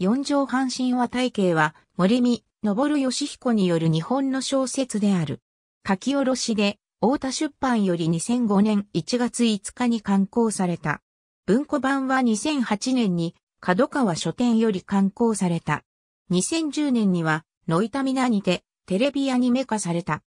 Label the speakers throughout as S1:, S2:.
S1: 四条半神話体系は森見、昇義彦による日本の小説である。書き下ろしで、大田出版より2005年1月5日に刊行された。文庫版は2008年に角川書店より刊行された。2010年には、ノイタミナにて、テレビアニメ化された。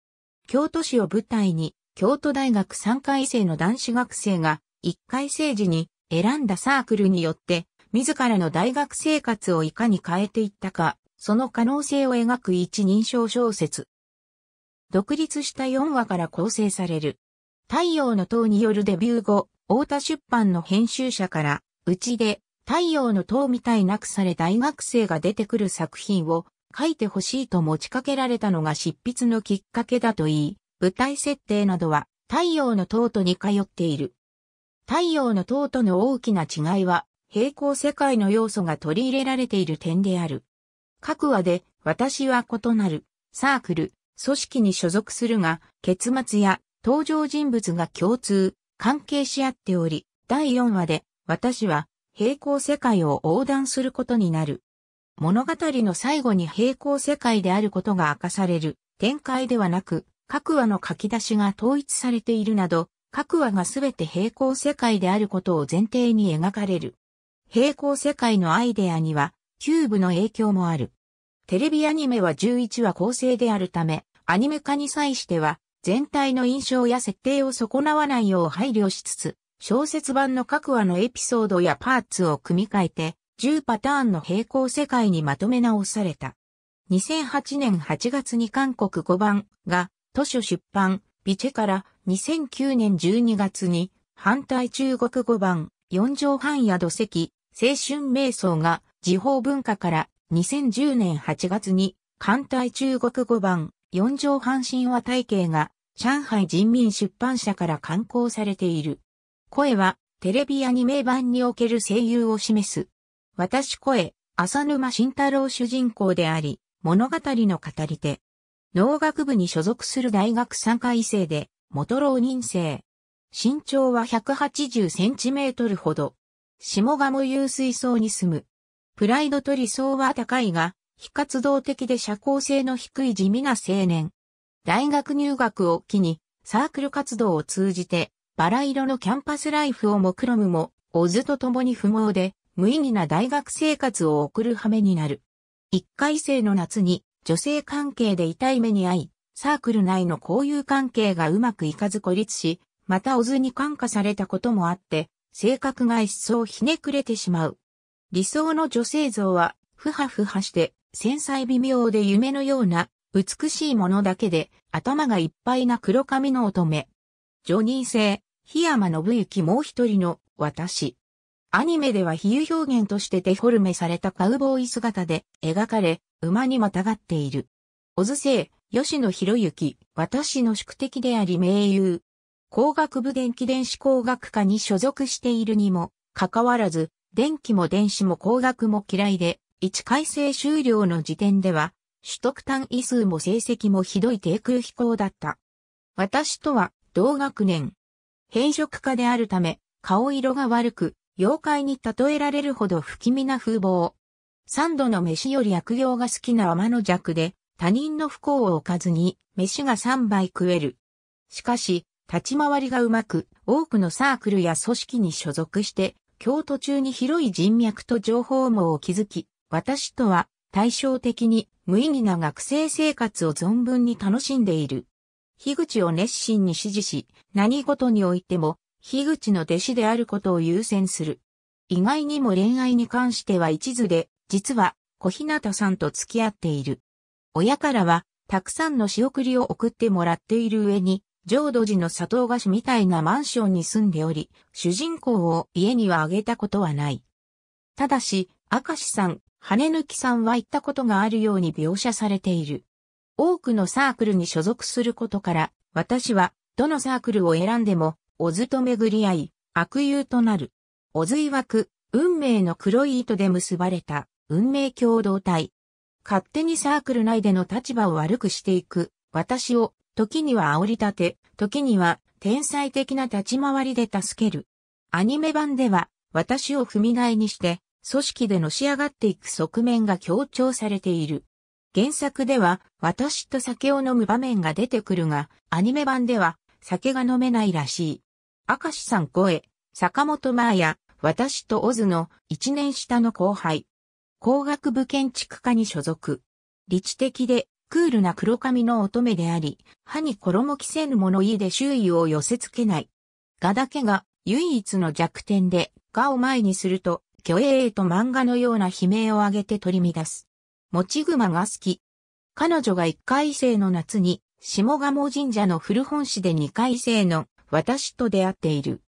S1: 京都市を舞台に、京都大学3回生の男子学生が、1回生時に選んだサークルによって、自らの大学生活をいかに変えていったか、その可能性を描く一人称小説。独立した4話から構成される。太陽の塔によるデビュー後、大田出版の編集者から、うちで太陽の塔みたいなくされ大学生が出てくる作品を書いてほしいと持ちかけられたのが執筆のきっかけだといい、舞台設定などは太陽の塔と似通っている。太陽の塔との大きな違いは、平行世界の要素が取り入れられている点である。各話で、私は異なる、サークル、組織に所属するが、結末や登場人物が共通、関係し合っており、第4話で、私は平行世界を横断することになる。物語の最後に平行世界であることが明かされる展開ではなく、各話の書き出しが統一されているなど、各話がすべて平行世界であることを前提に描かれる。平行世界のアイデアには、キューブの影響もある。テレビアニメは11話構成であるため、アニメ化に際しては、全体の印象や設定を損なわないよう配慮しつつ、小説版の各話のエピソードやパーツを組み替えて、10パターンの平行世界にまとめ直された。2008年8月に韓国5番が図書出版、ビチェから2009年12月に反対中国5番、4畳半や土石、青春瞑想が時報文化から2010年8月に艦隊中国語版四畳半神話体系が上海人民出版社から刊行されている。声はテレビアニメ版における声優を示す。私声、浅沼慎太郎主人公であり、物語の語り手。農学部に所属する大学3回生で、元老人生。身長は180センチメートルほど。下鴨有水槽に住む。プライドと理想は高いが、非活動的で社交性の低い地味な青年。大学入学を機に、サークル活動を通じて、バラ色のキャンパスライフを目論むも、オズと共に不毛で、無意義な大学生活を送る羽目になる。一回生の夏に、女性関係で痛い目に遭い、サークル内の交友関係がうまくいかず孤立し、またオズに感化されたこともあって、性格が一層ひねくれてしまう。理想の女性像は、ふはふはして、繊細微妙で夢のような、美しいものだけで、頭がいっぱいな黒髪の乙女。ジョニー性、檜山信之もう一人の、私。アニメでは比喩表現としてデフォルメされたカウボーイ姿で描かれ、馬にまたがっている。小津生、吉野博之、私の宿敵であり名優、工学部電気電子工学科に所属しているにも、かかわらず、電気も電子も工学も嫌いで、一回生終了の時点では、取得単位数も成績もひどい低空飛行だった。私とは同学年。変色家であるため、顔色が悪く、妖怪に例えられるほど不気味な風貌。三度の飯より薬用が好きな天の弱で、他人の不幸を置かずに、飯が三杯食える。しかし、立ち回りがうまく、多くのサークルや組織に所属して、京都中に広い人脈と情報網を築き、私とは対照的に無意義な学生生活を存分に楽しんでいる。樋口を熱心に支持し、何事においても、樋口の弟子であることを優先する。意外にも恋愛に関しては一途で、実は小日向さんと付き合っている。親からは、たくさんの仕送りを送ってもらっている上に、浄土寺の佐藤菓子みたいなマンションに住んでおり、主人公を家にはあげたことはない。ただし、明石さん、羽抜さんは行ったことがあるように描写されている。多くのサークルに所属することから、私は、どのサークルを選んでも、おずと巡り合い、悪友となる。オズ曰く、運命の黒い糸で結ばれた、運命共同体。勝手にサークル内での立場を悪くしていく、私を時には煽り立て、時には天才的な立ち回りで助ける。アニメ版では、私を踏み台にして、組織でのし上がっていく側面が強調されている。原作では、私と酒を飲む場面が出てくるが、アニメ版では、酒が飲めないらしい。明石さん声、坂本麻也、私とオズの一年下の後輩。工学部建築科に所属。理知的でクールな黒髪の乙女であり、歯に衣着せぬ物言いで周囲を寄せ付けない。画だけが唯一の弱点で、画を前にすると、虚栄と漫画のような悲鳴を上げて取り乱す。持ち熊が好き。彼女が一回生の夏に、下鴨神社の古本市で二回生の私と出会っている。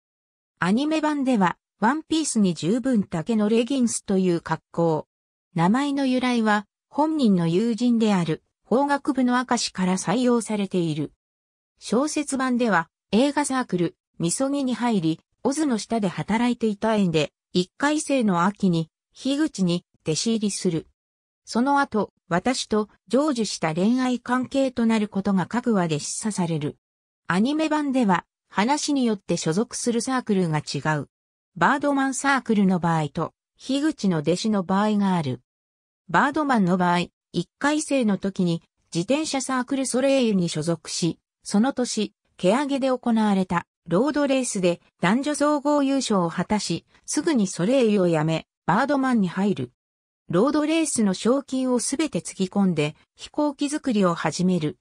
S1: アニメ版では、ワンピースに十分丈のレギンスという格好。名前の由来は、本人の友人である、法学部の証から採用されている。小説版では、映画サークル、みそぎに入り、オズの下で働いていた縁で、一回生の秋に、樋口に弟子入りする。その後、私と成就した恋愛関係となることが各話で示唆される。アニメ版では、話によって所属するサークルが違う。バードマンサークルの場合と、樋口の弟子の場合がある。バードマンの場合、1回生の時に自転車サークルソレイユに所属し、その年、毛上げで行われたロードレースで男女総合優勝を果たし、すぐにソレイユを辞め、バードマンに入る。ロードレースの賞金をすべてつぎ込んで飛行機作りを始める。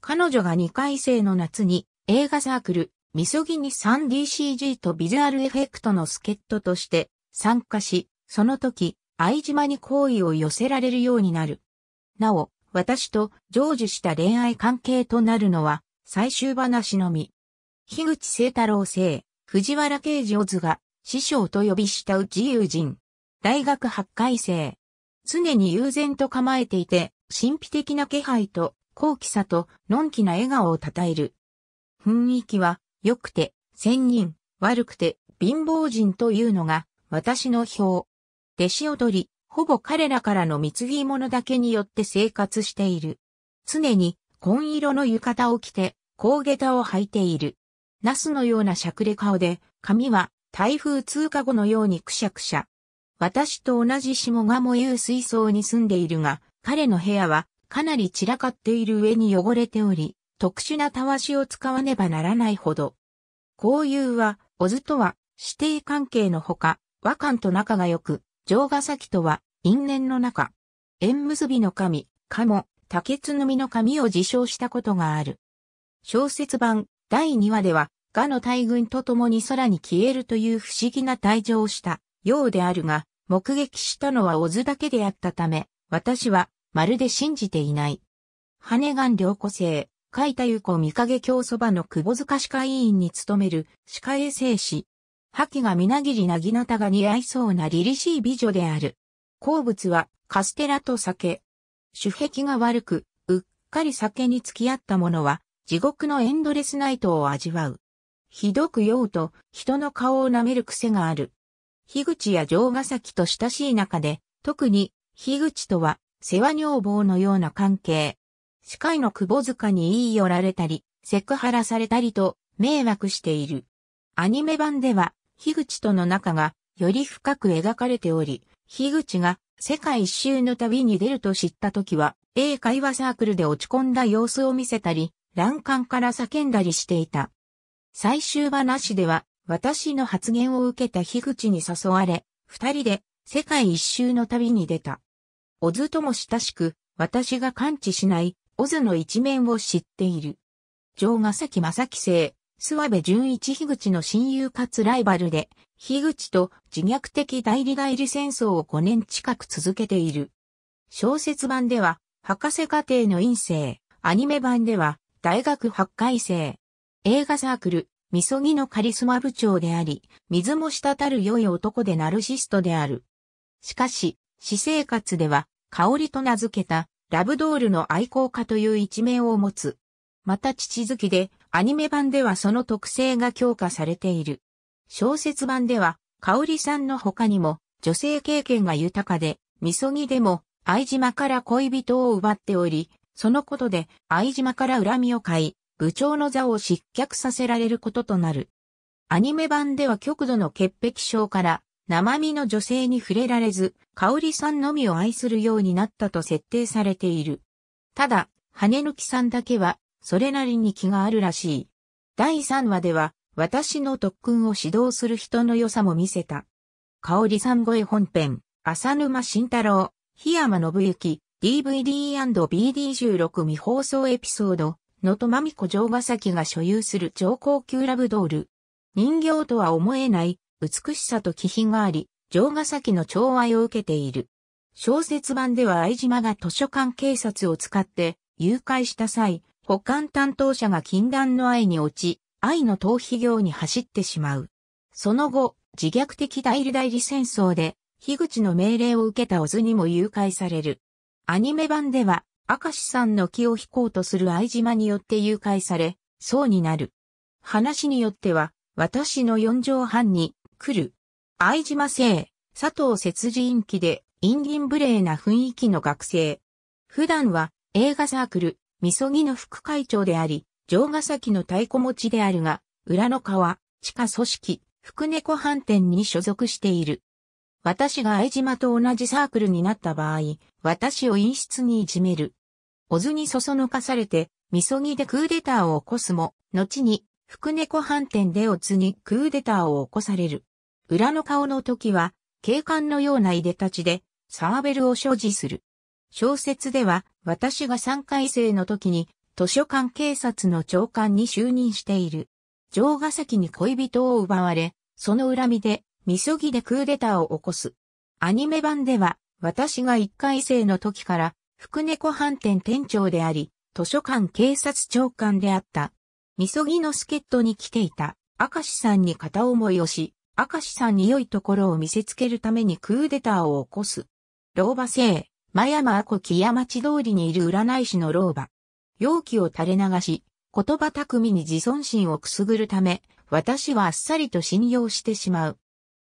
S1: 彼女が2回生の夏に映画サークル、みそぎに 3DCG とビジュアルエフェクトの助っ人として参加し、その時、愛島に好意を寄せられるようになる。なお、私と成就した恋愛関係となるのは、最終話のみ。樋口聖太郎生、藤原慶事オズが、師匠と呼び慕う自由人。大学8回生。常に悠然と構えていて、神秘的な気配と、高貴さと、のんきな笑顔を称える。雰囲気は、良くて、仙人、悪くて、貧乏人というのが、私の表。弟子を取り、ほぼ彼らからの貢ぎ物だけによって生活している。常に紺色の浴衣を着て、高下駄を履いている。ナスのようなしゃくれ顔で、髪は台風通過後のようにくしゃくしゃ。私と同じ下鴨う水槽に住んでいるが、彼の部屋はかなり散らかっている上に汚れており、特殊なたわしを使わねばならないほど。交友は、おずとは、指定関係のほか、和漢と仲が良く、城ヶ崎とは、因縁の中。縁結びの神、かも、竹津の実の神を自称したことがある。小説版、第2話では、ガの大軍と共に空に消えるという不思議な退場をしたようであるが、目撃したのはオズだけであったため、私はまるで信じていない。羽岩良子生、海太ゆ子三影京そばの窪塚歯科医院に勤める歯科衛生士、覇気がみなぎりなぎなたが似合いそうな凛々しい美女である。好物は、カステラと酒。主壁が悪く、うっかり酒に付き合った者は、地獄のエンドレスナイトを味わう。ひどく酔うと、人の顔を舐める癖がある。樋口や城ヶ崎と親しい中で、特に、樋口とは、世話女房のような関係。司会の久保塚に言い寄られたり、セクハラされたりと、迷惑している。アニメ版では、樋口との仲がより深く描かれており、樋口が世界一周の旅に出ると知った時は、英会話サークルで落ち込んだ様子を見せたり、欄干から叫んだりしていた。最終話では、私の発言を受けた樋口に誘われ、二人で世界一周の旅に出た。オズとも親しく、私が感知しない、オズの一面を知っている。城ヶ崎正規生、諏訪部淳一樋口の親友かつライバルで、樋口と自虐的代理代理戦争を5年近く続けている。小説版では、博士課程の院生、アニメ版では、大学八回生。映画サークル、みそぎのカリスマ部長であり、水も滴る良い男でナルシストである。しかし、私生活では、香りと名付けた、ラブドールの愛好家という一面を持つ。また父好きで、アニメ版ではその特性が強化されている。小説版では、香里さんの他にも、女性経験が豊かで、みそぎでも、相島から恋人を奪っており、そのことで、相島から恨みを買い、部長の座を失脚させられることとなる。アニメ版では極度の潔癖症から、生身の女性に触れられず、香里さんのみを愛するようになったと設定されている。ただ、羽抜きさんだけは、それなりに気があるらしい。第3話では、私の特訓を指導する人の良さも見せた。香里さん声本編、浅沼慎太郎、檜山信之、DVD&BD16 未放送エピソード、のとまみこ城ヶ崎が所有する超高級ラブドール。人形とは思えない美しさと気品があり、城ヶ崎の寵愛を受けている。小説版では愛島が図書館警察を使って誘拐した際、保管担当者が禁断の愛に落ち、愛の逃避行に走ってしまう。その後、自虐的代理代理戦争で、樋口の命令を受けた小津にも誘拐される。アニメ版では、明石さんの気を引こうとする愛島によって誘拐され、そうになる。話によっては、私の四畳半に、来る。愛島生、佐藤節次院期で、陰銀無礼な雰囲気の学生。普段は、映画サークル、みそぎの副会長であり、城ヶ崎の太鼓持ちであるが、裏の川、地下組織、福猫飯店に所属している。私が相島と同じサークルになった場合、私を陰室にいじめる。小津にそそのかされて、みそぎでクーデターを起こすも、後に、福猫飯店で小津にクーデターを起こされる。裏の顔の時は、警官のようないでたちで、サーベルを所持する。小説では、私が3回生の時に図書館警察の長官に就任している。城ヶ崎に恋人を奪われ、その恨みで、みそぎでクーデターを起こす。アニメ版では、私が1回生の時から、福猫飯店店長であり、図書館警察長官であった。みそぎの助っ人に来ていた、明石さんに片思いをし、明石さんに良いところを見せつけるためにクーデターを起こす。老婆性、真山阿古木屋町通りにいる占い師の老婆。容器を垂れ流し、言葉巧みに自尊心をくすぐるため、私はあっさりと信用してしまう。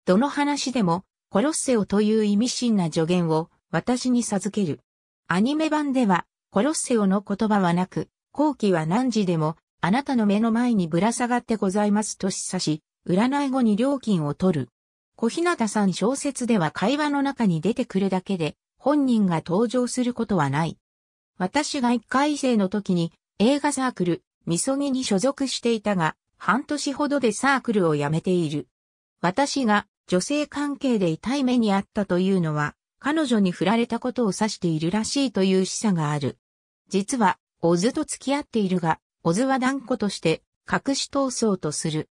S1: どの話でも、殺せよという意味深な助言を私に授ける。アニメ版では、殺せよの言葉はなく、後期は何時でも、あなたの目の前にぶら下がってございますと示唆し、占い後に料金を取る。小日向さん小説では会話の中に出てくるだけで、本人が登場することはない。私が一回生の時に映画サークル、みそぎに所属していたが、半年ほどでサークルを辞めている。私が女性関係で痛い目にあったというのは、彼女に振られたことを指しているらしいという示唆がある。実は、オズと付き合っているが、オズは断固として隠し通そうとする。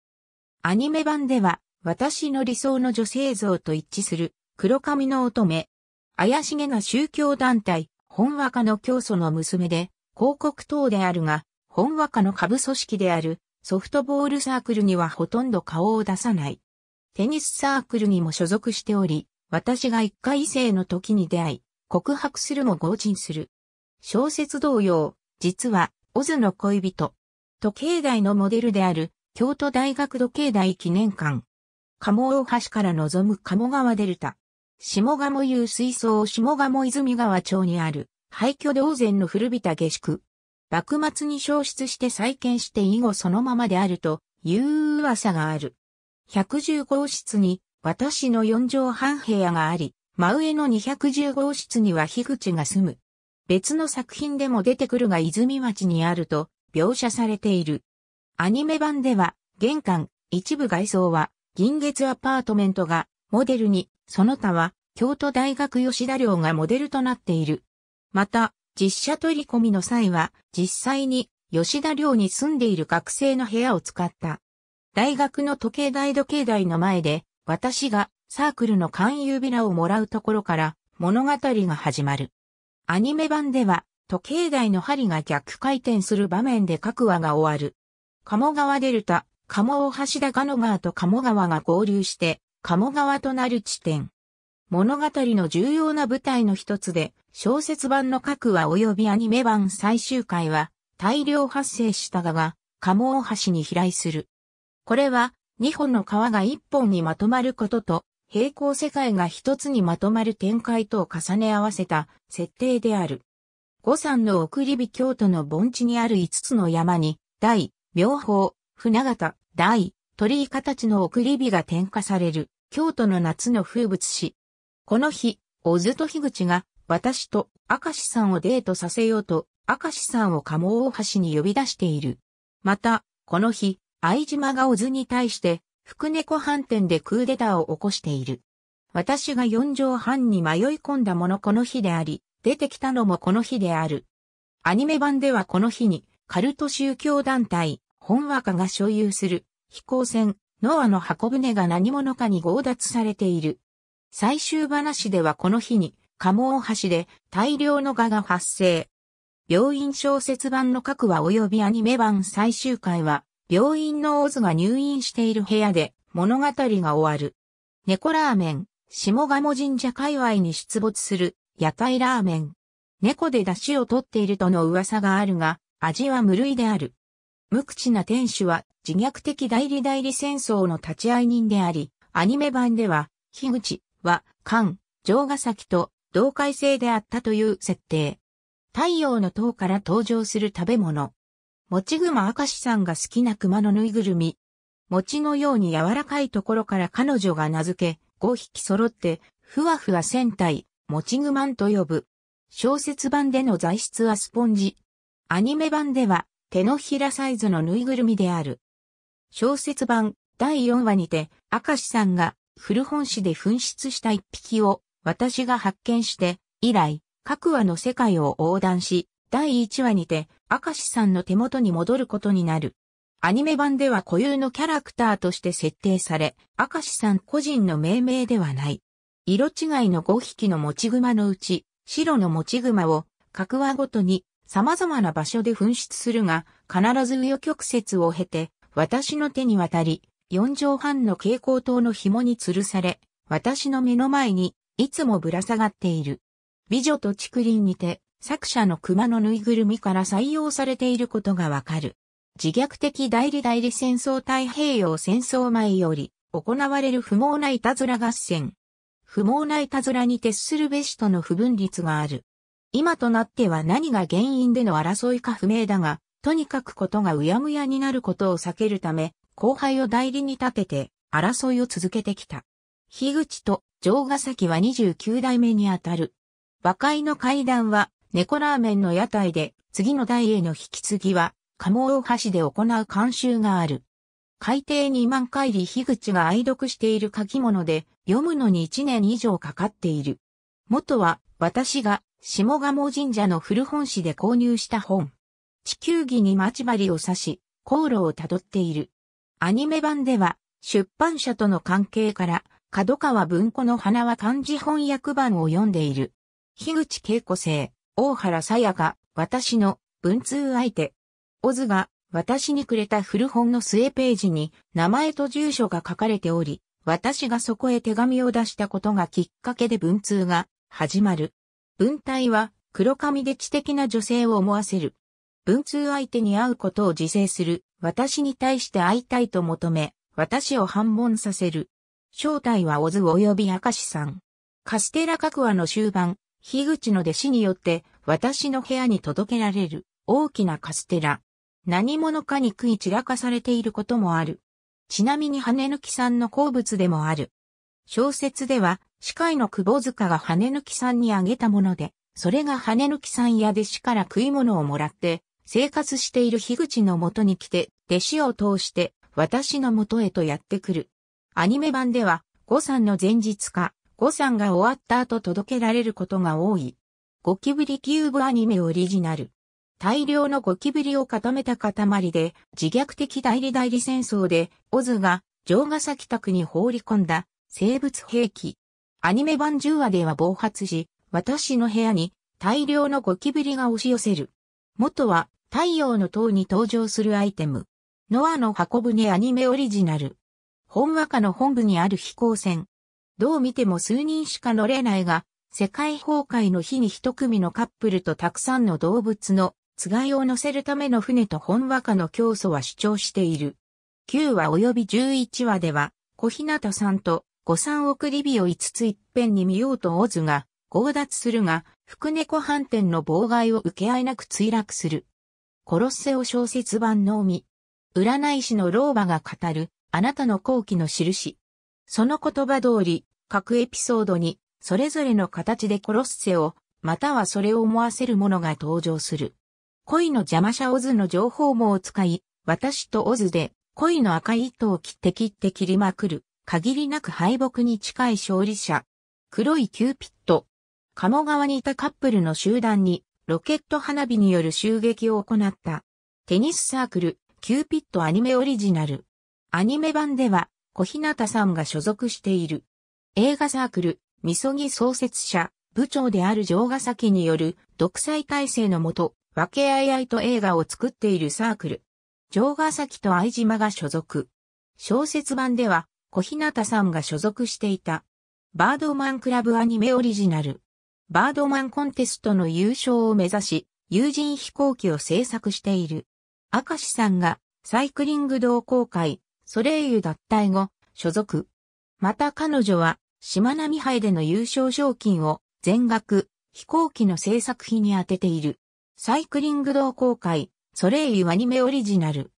S1: アニメ版では、私の理想の女性像と一致する黒髪の乙女、怪しげな宗教団体、本和歌の教祖の娘で、広告等であるが、本和歌の下部組織であるソフトボールサークルにはほとんど顔を出さない。テニスサークルにも所属しており、私が一回異性の時に出会い、告白するも合陳する。小説同様、実は、オズの恋人。時計台のモデルである、京都大学時計台記念館。鴨大橋から望む鴨川デルタ。下鴨遊水槽下鴨泉川町にある廃墟同然の古びた下宿。幕末に消失して再建して以後そのままであるという噂がある。110号室に私の4畳半部屋があり、真上の210号室には樋口が住む。別の作品でも出てくるが泉町にあると描写されている。アニメ版では玄関、一部外装は銀月アパートメントがモデルにその他は、京都大学吉田寮がモデルとなっている。また、実写取り込みの際は、実際に吉田寮に住んでいる学生の部屋を使った。大学の時計台時計台の前で、私がサークルの勧誘ビラをもらうところから物語が始まる。アニメ版では、時計台の針が逆回転する場面で各話が終わる。鴨川デルタ、鴨大橋田ガノ川と鴨川が合流して、鴨川となる地点。物語の重要な舞台の一つで、小説版の各話及びアニメ版最終回は、大量発生したがが、鴨大橋に飛来する。これは、二本の川が一本にまとまることと、平行世界が一つにまとまる展開とを重ね合わせた設定である。五山の送り火京都の盆地にある五つの山に、大、妙法、船形、大、鳥居形の送り火が点火される、京都の夏の風物詩。この日、小津と樋口が、私と明石さんをデートさせようと、明石さんを鴨大橋に呼び出している。また、この日、相島が小津に対して、福猫飯店でクーデターを起こしている。私が四畳半に迷い込んだものこの日であり、出てきたのもこの日である。アニメ版ではこの日に、カルト宗教団体、本和歌が所有する飛行船、ノアの箱舟が何者かに強奪されている。最終話ではこの日に、カオ大橋で大量の蛾が発生。病院小説版の各話及びアニメ版最終回は、病院のオズが入院している部屋で物語が終わる。猫ラーメン、下鴨神社界隈に出没する屋台ラーメン。猫で出汁を取っているとの噂があるが、味は無類である。無口な店主は自虐的代理代理戦争の立ち会い人であり、アニメ版では、樋口は、菅、城ヶ崎と同会制であったという設定。太陽の塔から登場する食べ物。もちぐま明石さんが好きな熊のぬいぐるみ。餅のように柔らかいところから彼女が名付け、5匹揃って、ふわふわ戦隊、餅ぐまんと呼ぶ。小説版での材質はスポンジ。アニメ版では、手のひらサイズのぬいぐるみである。小説版第4話にて、明石さんが古本市で紛失した一匹を私が発見して、以来、各話の世界を横断し、第1話にて、明石さんの手元に戻ることになる。アニメ版では固有のキャラクターとして設定され、明石さん個人の命名ではない。色違いの5匹の持ち熊のうち、白の持ち熊を、各話ごとに様々な場所で紛失するが、必ず右曲折を経て、私の手に渡り、四畳半の蛍光灯の紐に吊るされ、私の目の前に、いつもぶら下がっている。美女と竹林にて、作者の熊のぬいぐるみから採用されていることがわかる。自虐的代理代理戦争太平洋戦争前より、行われる不毛ないたずら合戦。不毛ないたずらに徹するべしとの不分率がある。今となっては何が原因での争いか不明だが、とにかくことがうやむやになることを避けるため、後輩を代理に立てて争いを続けてきた。樋口と城ヶ崎は29代目にあたる。和解の階段は猫ラーメンの屋台で次の代への引き継ぎは鴨大橋で行う慣習がある。海底2万回り樋口が愛読している書き物で読むのに1年以上かかっている。元は私が下鴨神社の古本市で購入した本。地球儀に待ち針を刺し、航路をたどっている。アニメ版では、出版社との関係から、角川文庫の花は漢字翻訳版を読んでいる。樋口恵子生、大原さやが、私の文通相手。オズが、私にくれた古本の末ページに、名前と住所が書かれており、私がそこへ手紙を出したことがきっかけで文通が始まる。文体は黒髪で知的な女性を思わせる。文通相手に会うことを自制する、私に対して会いたいと求め、私を反問させる。正体は小津及び明石さん。カステラ各話の終盤、樋口の弟子によって私の部屋に届けられる大きなカステラ。何者かに食い散らかされていることもある。ちなみに羽抜きさんの好物でもある。小説では、司会の久保塚が羽抜きさんにあげたもので、それが羽抜きさんや弟子から食い物をもらって、生活している樋口のもとに来て、弟子を通して私のもとへとやってくる。アニメ版では、五三の前日か、五三が終わった後届けられることが多い。ゴキブリキューブアニメオリジナル。大量のゴキブリを固めた塊で、自虐的代理代理戦争で、オズが、城ヶ崎宅に放り込んだ、生物兵器。アニメ版10話では暴発し、私の部屋に、大量のゴキブリが押し寄せる。元は、太陽の塔に登場するアイテム。ノアの箱舟アニメオリジナル。本和歌の本部にある飛行船。どう見ても数人しか乗れないが、世界崩壊の日に一組のカップルとたくさんの動物のつがいを乗せるための船と本和歌の競争は主張している。9話及び11話では、小日向さんと五三億リビを5つ一遍に見ようとオズが強奪するが、福猫飯店の妨害を受け合いなく墜落する。コロッセオ小説版のみ。占い師の老婆が語る、あなたの後期の印。その言葉通り、各エピソードに、それぞれの形でコロッセオ、またはそれを思わせるものが登場する。恋の邪魔者オズの情報網を使い、私とオズで、恋の赤い糸を切って切って切りまくる、限りなく敗北に近い勝利者。黒いキューピット。鴨川にいたカップルの集団に、ロケット花火による襲撃を行った。テニスサークル、キューピットアニメオリジナル。アニメ版では、小日向さんが所属している。映画サークル、みそぎ創設者、部長である城ヶ崎による独裁体制のもと、分けあいあいと映画を作っているサークル。城ヶ崎と相島が所属。小説版では、小日向さんが所属していた。バードマンクラブアニメオリジナル。バードマンコンテストの優勝を目指し、有人飛行機を制作している。明石さんがサイクリング同好会、ソレイユ脱退後、所属。また彼女は、島並杯での優勝賞金を全額飛行機の制作費に充てている。サイクリング同好会、ソレイユアニメオリジナル。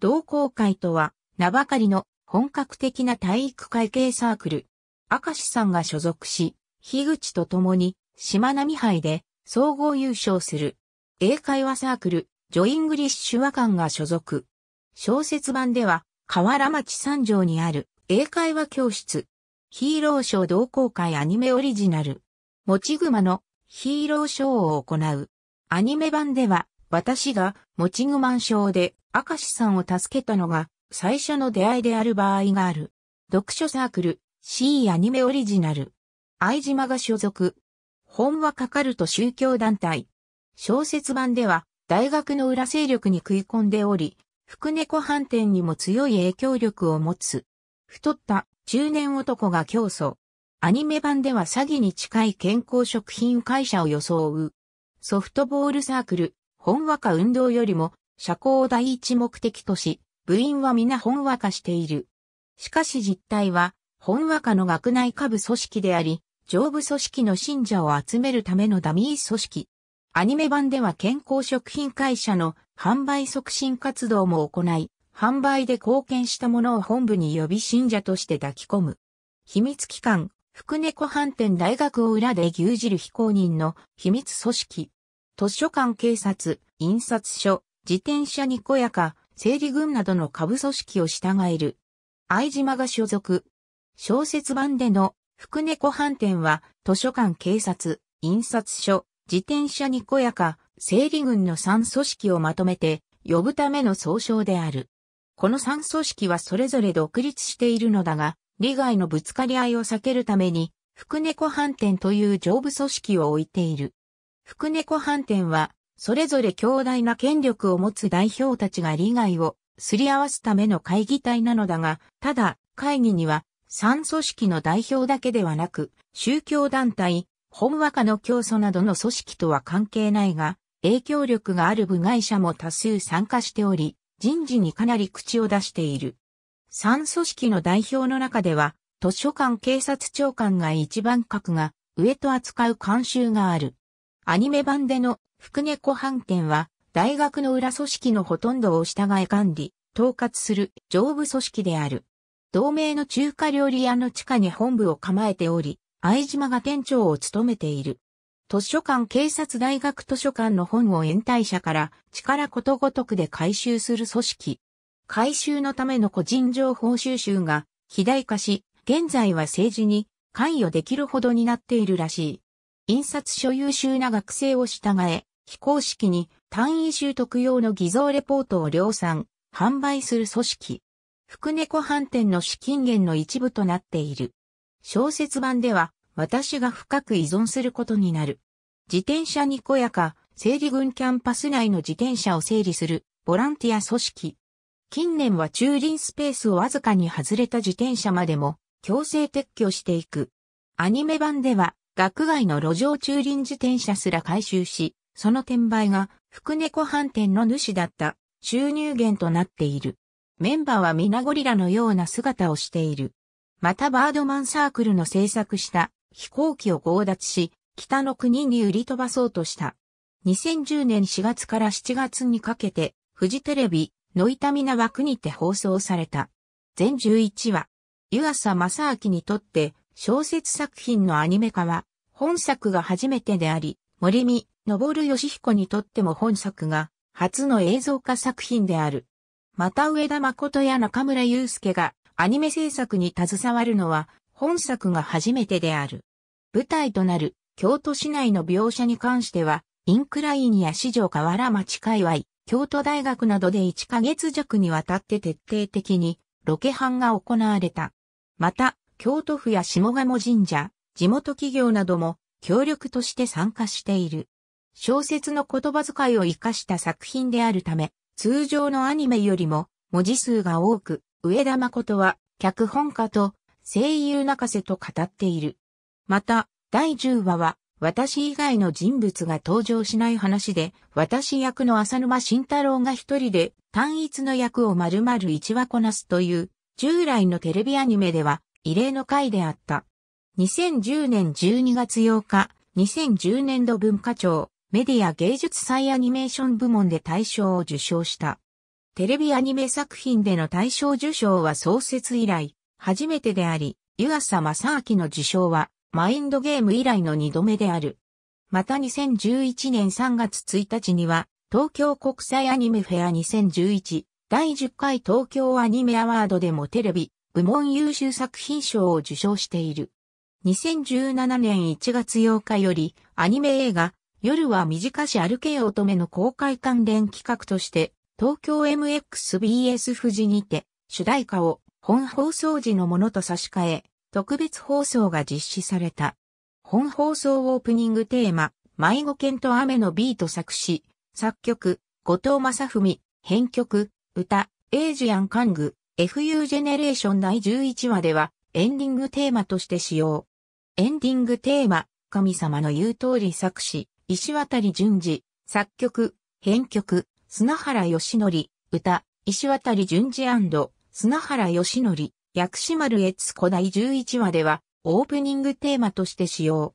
S1: 同好会とは、名ばかりの本格的な体育会系サークル。明石さんが所属し、樋口と共に島並杯で総合優勝する。英会話サークル、ジョイングリッシュ和館が所属。小説版では、河原町三条にある英会話教室。ヒーローショー同好会アニメオリジナル。持ち熊のヒーローショーを行う。アニメ版では、私が持ち熊賞で明石さんを助けたのが最初の出会いである場合がある。読書サークル、C アニメオリジナル。相島が所属、本はかかると宗教団体。小説版では、大学の裏勢力に食い込んでおり、福猫飯店にも強い影響力を持つ。太った中年男が競争。アニメ版では詐欺に近い健康食品会社を装う。ソフトボールサークル、本和歌運動よりも社交を第一目的とし、部員は皆本和歌している。しかし実態は、本和歌の学内下部組織であり、上部組織の信者を集めるためのダミー組織。アニメ版では健康食品会社の販売促進活動も行い、販売で貢献したものを本部に呼び信者として抱き込む。秘密機関、福猫飯店大学を裏で牛耳る非公認の秘密組織。図書館警察、印刷所、自転車にこやか、整理軍などの下部組織を従える。愛島が所属。小説版での福猫飯店は、図書館警察、印刷所、自転車にこやか、整理軍の3組織をまとめて、呼ぶための総称である。この3組織はそれぞれ独立しているのだが、利害のぶつかり合いを避けるために、福猫飯店という上部組織を置いている。福猫飯店は、それぞれ強大な権力を持つ代表たちが利害をすり合わすための会議体なのだが、ただ、会議には三組織の代表だけではなく、宗教団体、本和歌の教祖などの組織とは関係ないが、影響力がある部外者も多数参加しており、人事にかなり口を出している。三組織の代表の中では、図書館警察長官が一番格が、上と扱う慣習がある。アニメ版での福猫判件は、大学の裏組織のほとんどを従え管理、統括する上部組織である。同盟の中華料理屋の地下に本部を構えており、相島が店長を務めている。図書館警察大学図書館の本を延滞者から力ことごとくで回収する組織。回収のための個人情報収集が肥大化し、現在は政治に関与できるほどになっているらしい。印刷所優秀な学生を従え、非公式に単位習得用の偽造レポートを量産、販売する組織。福猫飯店の資金源の一部となっている。小説版では、私が深く依存することになる。自転車にこやか、整理軍キャンパス内の自転車を整理する、ボランティア組織。近年は駐輪スペースをわずかに外れた自転車までも、強制撤去していく。アニメ版では、学外の路上駐輪自転車すら回収し、その転売が、福猫飯店の主だった、収入源となっている。メンバーは皆ゴリラのような姿をしている。またバードマンサークルの制作した飛行機を強奪し、北の国に売り飛ばそうとした。2010年4月から7月にかけて、フジテレビ、ノイタミナ枠にて放送された。全11話。湯浅正明にとって小説作品のアニメ化は、本作が初めてであり、森見、昇義彦にとっても本作が初の映像化作品である。また上田誠や中村祐介がアニメ制作に携わるのは本作が初めてである。舞台となる京都市内の描写に関しては、インクラインや市場河原町界隈、京都大学などで1ヶ月弱にわたって徹底的にロケ班が行われた。また、京都府や下鴨神社、地元企業なども協力として参加している。小説の言葉遣いを活かした作品であるため、通常のアニメよりも文字数が多く、上田誠は脚本家と声優泣かせと語っている。また、第10話は私以外の人物が登場しない話で、私役の浅沼慎太郎が一人で単一の役を丸々一話こなすという、従来のテレビアニメでは異例の回であった。2010年12月8日、2010年度文化庁、メディア芸術祭アニメーション部門で大賞を受賞した。テレビアニメ作品での大賞受賞は創設以来、初めてであり、湯浅正明の受賞は、マインドゲーム以来の2度目である。また2011年3月1日には、東京国際アニメフェア2011第10回東京アニメアワードでもテレビ部門優秀作品賞を受賞している。2017年1月8日よりアニメ映画夜は短し歩けよ乙女の公開関連企画として、東京 MXBS 富士にて、主題歌を本放送時のものと差し替え、特別放送が実施された。本放送オープニングテーマ、迷子犬と雨のビート作詞、作曲、後藤正文、編曲、歌、エイジアンカング、FU ジェネレーション第11話では、エンディングテーマとして使用。エンディングテーマ、神様の言う通り作詞、石渡淳二、作曲、編曲、砂原義則、歌、石渡淳二砂原義則、薬師丸越古代11話では、オープニングテーマとして使用。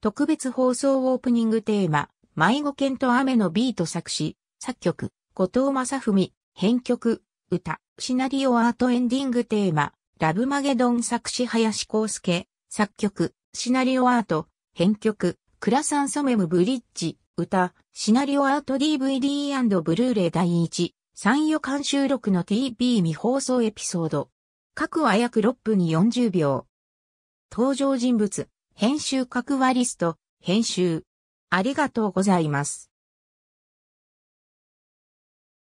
S1: 特別放送オープニングテーマ、迷子犬と雨のビート作詞、作曲、後藤正文、編曲、歌、シナリオアートエンディングテーマ、ラブマゲドン作詞林康介、作曲、シナリオアート、編曲、クラサンソメムブリッジ、歌、シナリオアート DVD& ブルーレイ第1、3予監収録の TV 未放送エピソード。各は約6分40秒。登場人物、編集各話リスト、編集。ありがとうございます。